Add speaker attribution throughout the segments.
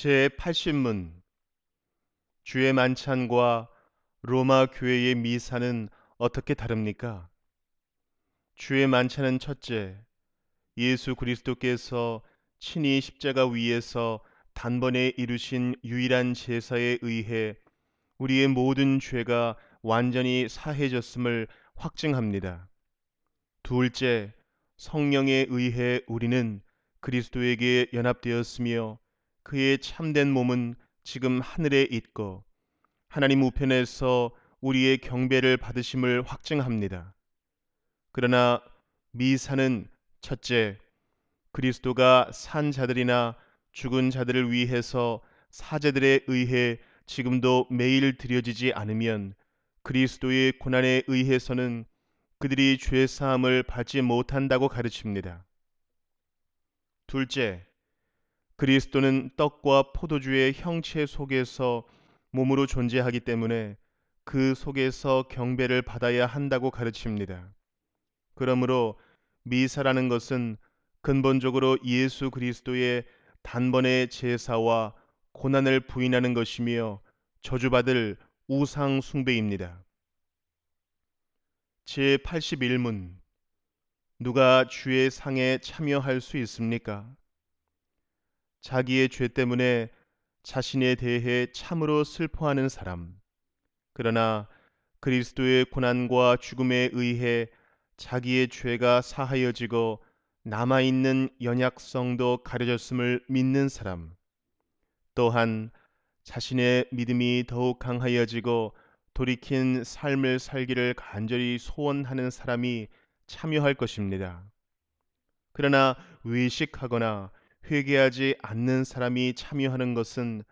Speaker 1: 제80문 주의 만찬과 로마 교회의 미사는 어떻게 다릅니까? 주의 만찬은 첫째, 예수 그리스도께서 친히 십자가 위에서 단번에 이루신 유일한 제사에 의해 우리의 모든 죄가 완전히 사해졌음을 확증합니다. 둘째, 성령에 의해 우리는 그리스도에게 연합되었으며 그의 참된 몸은 지금 하늘에 있고 하나님 우편에서 우리의 경배를 받으심을 확증합니다. 그러나 미사는 첫째 그리스도가 산 자들이나 죽은 자들을 위해서 사제들에 의해 지금도 매일 드려지지 않으면 그리스도의 고난에 의해서는 그들이 죄 사함을 받지 못한다고 가르칩니다. 둘째, 그리스도는 떡과 포도주의 형체 속에서 몸으로 존재하기 때문에 그 속에서 경배를 받아야 한다고 가르칩니다. 그러므로 미사라는 것은 근본적으로 예수 그리스도의 단번의 제사와 고난을 부인하는 것이며 저주받을 우상 숭배입니다. 제 81문 누가 주의 상에 참여할 수 있습니까? 자기의 죄 때문에 자신에 대해 참으로 슬퍼하는 사람. 그러나 그리스도의 고난과 죽음에 의해 자기의 죄가 사하여지고 남아있는 연약성도 가려졌음을 믿는 사람. 또한 자신의 믿음이 더욱 강하여지고 돌이킨 삶을 살기를 간절히 소원하는 사람이 참여할 것입니다. 그러나 의식하거나 회개하지 않는 사람이 참여하는 것은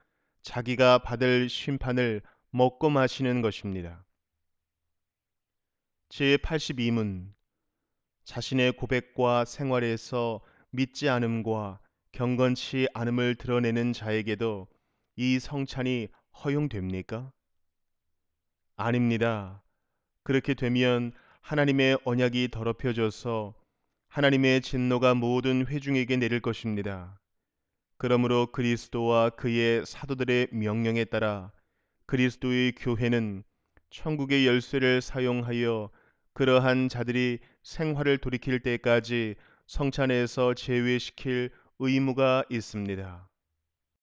Speaker 1: 자기가 받을 심판을 먹고 마시는 것입니다. 제82문 자신의 고백과 생활에서 믿지 않음과 경건치 않음을 드러내는 자에게도 이 성찬이 허용됩니까? 아닙니다. 그렇게 되면 하나님의 언약이 더럽혀져서 하나님의 진노가 모든 회중에게 내릴 것입니다. 그러므로 그리스도와 그의 사도들의 명령에 따라 그리스도의 교회는 천국의 열쇠를 사용하여 그러한 자들이 생활을 돌이킬 때까지 성찬에서 제외시킬 의무가 있습니다.